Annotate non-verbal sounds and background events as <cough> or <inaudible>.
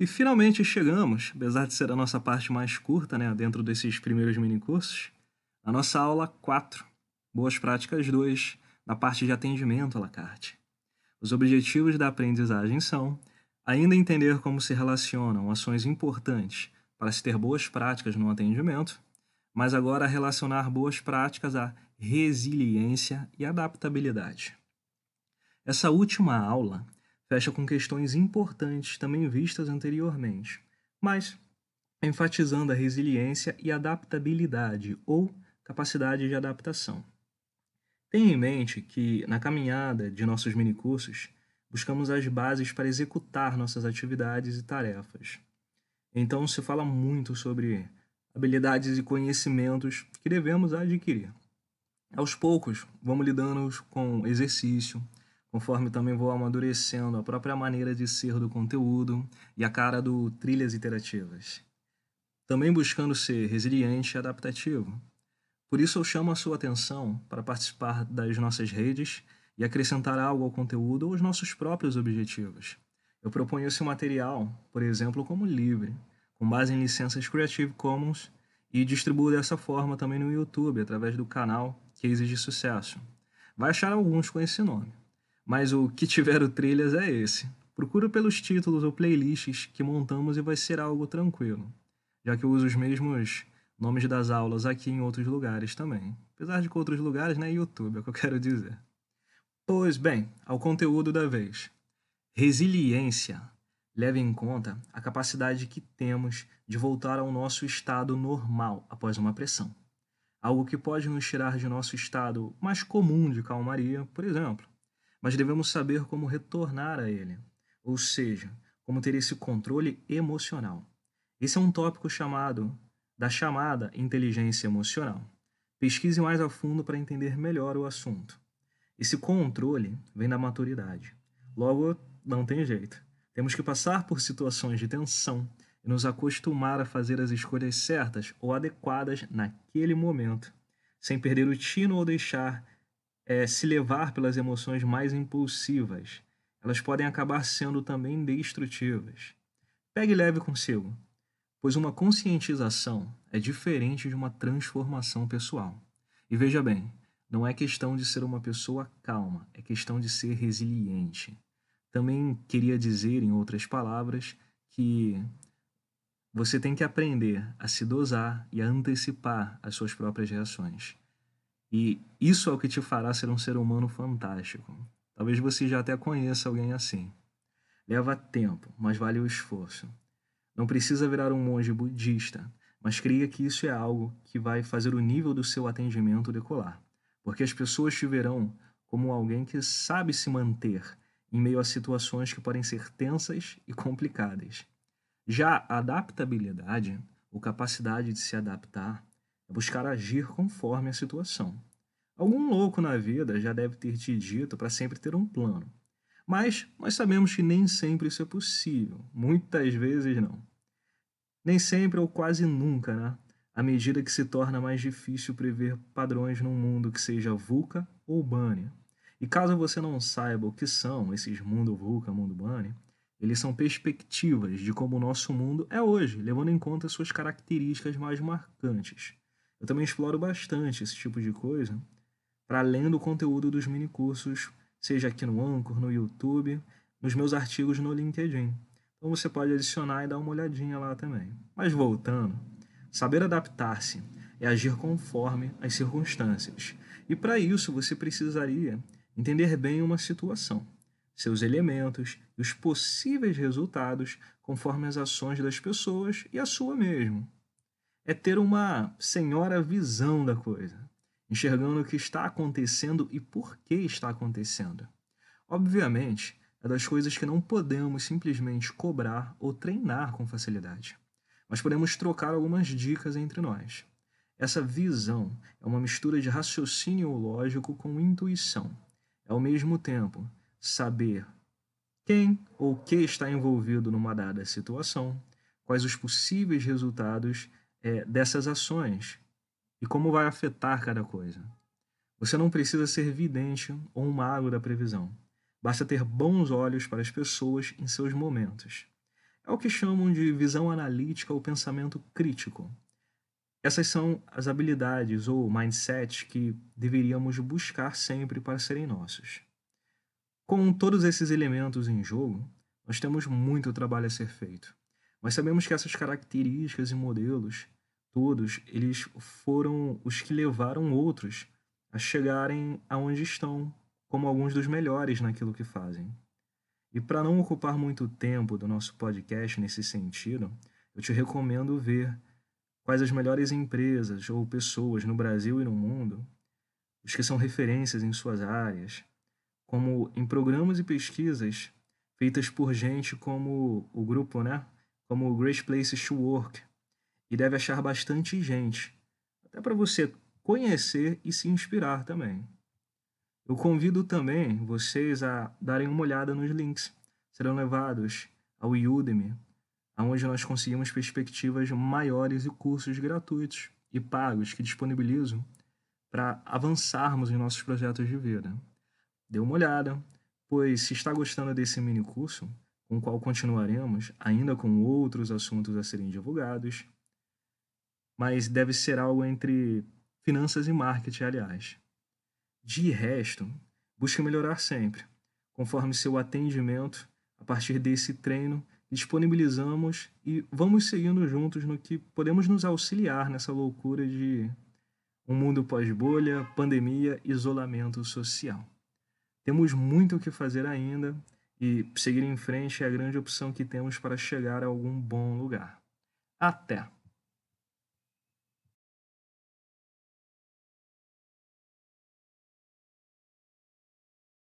E finalmente chegamos, apesar de ser a nossa parte mais curta, né, dentro desses primeiros mini cursos, a nossa aula 4, Boas Práticas 2, na parte de atendimento à la carte. Os objetivos da aprendizagem são ainda entender como se relacionam ações importantes para se ter boas práticas no atendimento, mas agora relacionar boas práticas à resiliência e adaptabilidade. Essa última aula fecha com questões importantes também vistas anteriormente, mas enfatizando a resiliência e adaptabilidade ou capacidade de adaptação. Tenha em mente que, na caminhada de nossos minicursos, buscamos as bases para executar nossas atividades e tarefas. Então, se fala muito sobre habilidades e conhecimentos que devemos adquirir. Aos poucos, vamos lidando com exercício, conforme também vou amadurecendo a própria maneira de ser do conteúdo e a cara do trilhas iterativas. Também buscando ser resiliente e adaptativo. Por isso eu chamo a sua atenção para participar das nossas redes e acrescentar algo ao conteúdo ou aos nossos próprios objetivos. Eu proponho esse material, por exemplo, como livre, com base em licenças Creative Commons e distribuo dessa forma também no YouTube através do canal Cases de Sucesso. Vai achar alguns com esse nome mas o que tiver o trilhas é esse. Procura pelos títulos ou playlists que montamos e vai ser algo tranquilo, já que eu uso os mesmos nomes das aulas aqui em outros lugares também. Apesar de que outros lugares, né, YouTube, é o que eu <laughs> quero dizer. Pois bem, ao conteúdo da vez. Resiliência leva em conta a capacidade que temos de voltar ao nosso estado normal após uma pressão. Algo que pode nos tirar de nosso estado mais comum de calmaria, por exemplo, mas devemos saber como retornar a ele, ou seja, como ter esse controle emocional. Esse é um tópico chamado da chamada inteligência emocional. Pesquise mais a fundo para entender melhor o assunto. Esse controle vem da maturidade. Logo, não tem jeito. Temos que passar por situações de tensão e nos acostumar a fazer as escolhas certas ou adequadas naquele momento, sem perder o tino ou deixar é, se levar pelas emoções mais impulsivas. Elas podem acabar sendo também destrutivas. Pegue leve consigo, pois uma conscientização é diferente de uma transformação pessoal. E veja bem, não é questão de ser uma pessoa calma, é questão de ser resiliente. Também queria dizer, em outras palavras, que você tem que aprender a se dosar e a antecipar as suas próprias reações. E isso é o que te fará ser um ser humano fantástico. Talvez você já até conheça alguém assim. Leva tempo, mas vale o esforço. Não precisa virar um monge budista, mas creia que isso é algo que vai fazer o nível do seu atendimento decolar, porque as pessoas te verão como alguém que sabe se manter em meio a situações que podem ser tensas e complicadas. Já a adaptabilidade, ou capacidade de se adaptar, é buscar agir conforme a situação. Algum louco na vida já deve ter te dito para sempre ter um plano. Mas nós sabemos que nem sempre isso é possível, muitas vezes não. Nem sempre ou quase nunca, né? À medida que se torna mais difícil prever padrões num mundo que seja VUCA ou BANI. E caso você não saiba o que são esses mundo VUCA, mundo BANI, eles são perspectivas de como o nosso mundo é hoje, levando em conta suas características mais marcantes. Eu também exploro bastante esse tipo de coisa, para além do conteúdo dos mini cursos, seja aqui no Anchor, no YouTube, nos meus artigos no LinkedIn. Então você pode adicionar e dar uma olhadinha lá também. Mas voltando, saber adaptar-se é agir conforme as circunstâncias. E para isso você precisaria entender bem uma situação, seus elementos e os possíveis resultados conforme as ações das pessoas e a sua mesmo é ter uma senhora visão da coisa, enxergando o que está acontecendo e por que está acontecendo. Obviamente, é das coisas que não podemos simplesmente cobrar ou treinar com facilidade, mas podemos trocar algumas dicas entre nós. Essa visão é uma mistura de raciocínio lógico com intuição. É ao mesmo tempo saber quem ou o que está envolvido numa dada situação, quais os possíveis resultados é, dessas ações e como vai afetar cada coisa. Você não precisa ser vidente ou um mago da previsão. Basta ter bons olhos para as pessoas em seus momentos. É o que chamam de visão analítica ou pensamento crítico. Essas são as habilidades ou mindsets que deveríamos buscar sempre para serem nossos. Com todos esses elementos em jogo, nós temos muito trabalho a ser feito. Mas sabemos que essas características e modelos, todos, eles foram os que levaram outros a chegarem aonde estão, como alguns dos melhores naquilo que fazem. E para não ocupar muito tempo do nosso podcast nesse sentido, eu te recomendo ver quais as melhores empresas ou pessoas no Brasil e no mundo, os que são referências em suas áreas, como em programas e pesquisas feitas por gente como o grupo, né? como o Great Places to Work, e deve achar bastante gente, até para você conhecer e se inspirar também. Eu convido também vocês a darem uma olhada nos links. Serão levados ao Udemy, onde nós conseguimos perspectivas maiores e cursos gratuitos e pagos que disponibilizam para avançarmos em nossos projetos de vida. Dê uma olhada, pois se está gostando desse mini curso, com o qual continuaremos, ainda com outros assuntos a serem divulgados, mas deve ser algo entre finanças e marketing, aliás. De resto, busque melhorar sempre, conforme seu atendimento, a partir desse treino disponibilizamos e vamos seguindo juntos no que podemos nos auxiliar nessa loucura de um mundo pós-bolha, pandemia, isolamento social. Temos muito o que fazer ainda e seguir em frente é a grande opção que temos para chegar a algum bom lugar. Até!